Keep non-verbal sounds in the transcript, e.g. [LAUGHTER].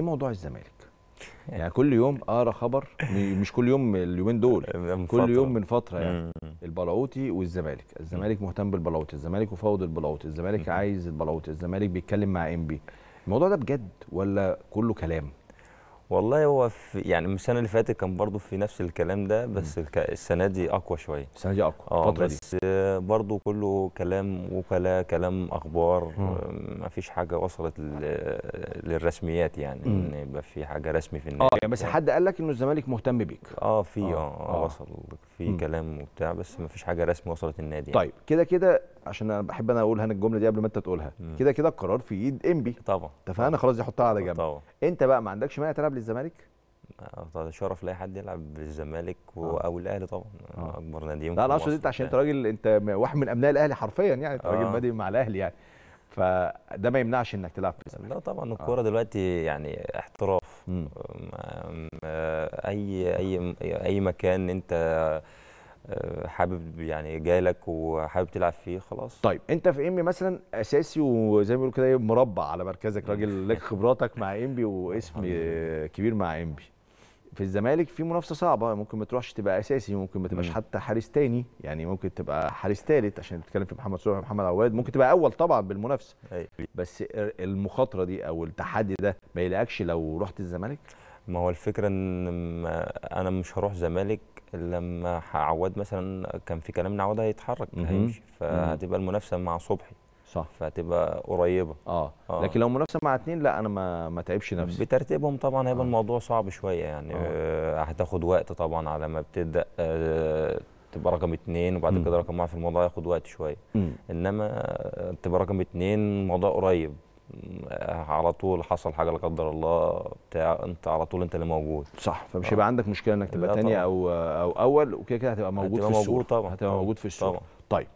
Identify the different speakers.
Speaker 1: ايه موضوع الزمالك؟ يعني كل يوم اقرا خبر مش كل يوم اليومين دول [LAUGHS] كل فترة. يوم من فتره يعني البلاوتي والزمالك الزمالك مهتم بالبلاوتي الزمالك مفاوض البلاوتي الزمالك عايز البلاوتي الزمالك بيتكلم مع انبي الموضوع ده بجد ولا
Speaker 2: كله كلام والله هو في يعني من السنه اللي فاتت كان برضو في نفس الكلام ده بس م. السنه دي اقوى شويه السنه دي اقوى اه بس دي. برضو كله كلام وكلاء كلام اخبار ما فيش حاجه وصلت للرسميات يعني ان يبقى في حاجه رسمي في النادي اه يعني بس يعني.
Speaker 1: حد قال لك انه الزمالك مهتم بيك
Speaker 2: اه في اه, آه, آه, آه وصل في كلام وبتاع بس ما فيش حاجه رسمي وصلت النادي يعني. طيب كده كده عشان انا بحب
Speaker 1: انا اقول هنا الجمله دي قبل ما انت تقولها كده كده القرار في ايد انبي طبعا اتفقنا خلاص دي حطها على جنب طبعا انت بقى ما عندكش مانع تلعب للزمالك؟
Speaker 2: طبعا شرف لاي حد يلعب للزمالك آه. او الاهلي طبعا آه. اكبر نادي لا انا اقصد انت عشان انت
Speaker 1: راجل انت واحد من ابناء الاهلي حرفيا يعني انت راجل آه. بادئ مع الاهلي يعني فده ما يمنعش انك تلعب في الزمالك لا طبعا آه. الكوره
Speaker 2: آه. دلوقتي يعني احتراف آه، اي اي اي مكان انت آه، حابب يعني جالك وحابب تلعب فيه خلاص طيب
Speaker 1: انت في انبي مثلا اساسي وزي ما بيقولوا كده إيه، مربع على مركزك راجل لك خبراتك مع انبي واسم كبير مع انبي في الزمالك في منافسه صعبه ممكن ما تروحش تبقى اساسي ممكن ما تبقاش حتى حارس تاني يعني ممكن تبقى حارس تالت عشان تتكلم في محمد صلاح ومحمد عواد ممكن تبقى اول طبعا بالمنافسه أيوة. بس المخاطره دي او التحدي ده ما
Speaker 2: يلاقكش لو رحت الزمالك ما هو الفكره ان انا مش هروح زمالك لما عواد مثلا كان في كلام ان عواد هيتحرك هيمشي فهتبقى المنافسه مع صبحي صح فهتبقى قريبه آه. اه لكن لو منافسه مع اتنين لا انا ما ما تعبش نفسي بترتيبهم طبعا هيبقى آه. الموضوع صعب شويه يعني آه. آه، هتاخد وقت طبعا على ما بتبدا آه تبقى رقم اثنين وبعد م. كده رقم واحد في الموضوع ياخد وقت شويه انما آه، تبقى رقم اثنين الموضوع قريب آه، على طول حصل حاجه لا قدر الله بتاع انت على طول انت اللي موجود صح فمش هيبقى عندك مشكله انك تبقى ثاني او او
Speaker 1: اول وكده كده هتبقى موجود هتبقى في السوق هتبقى موجود في السوق طبعا. طيب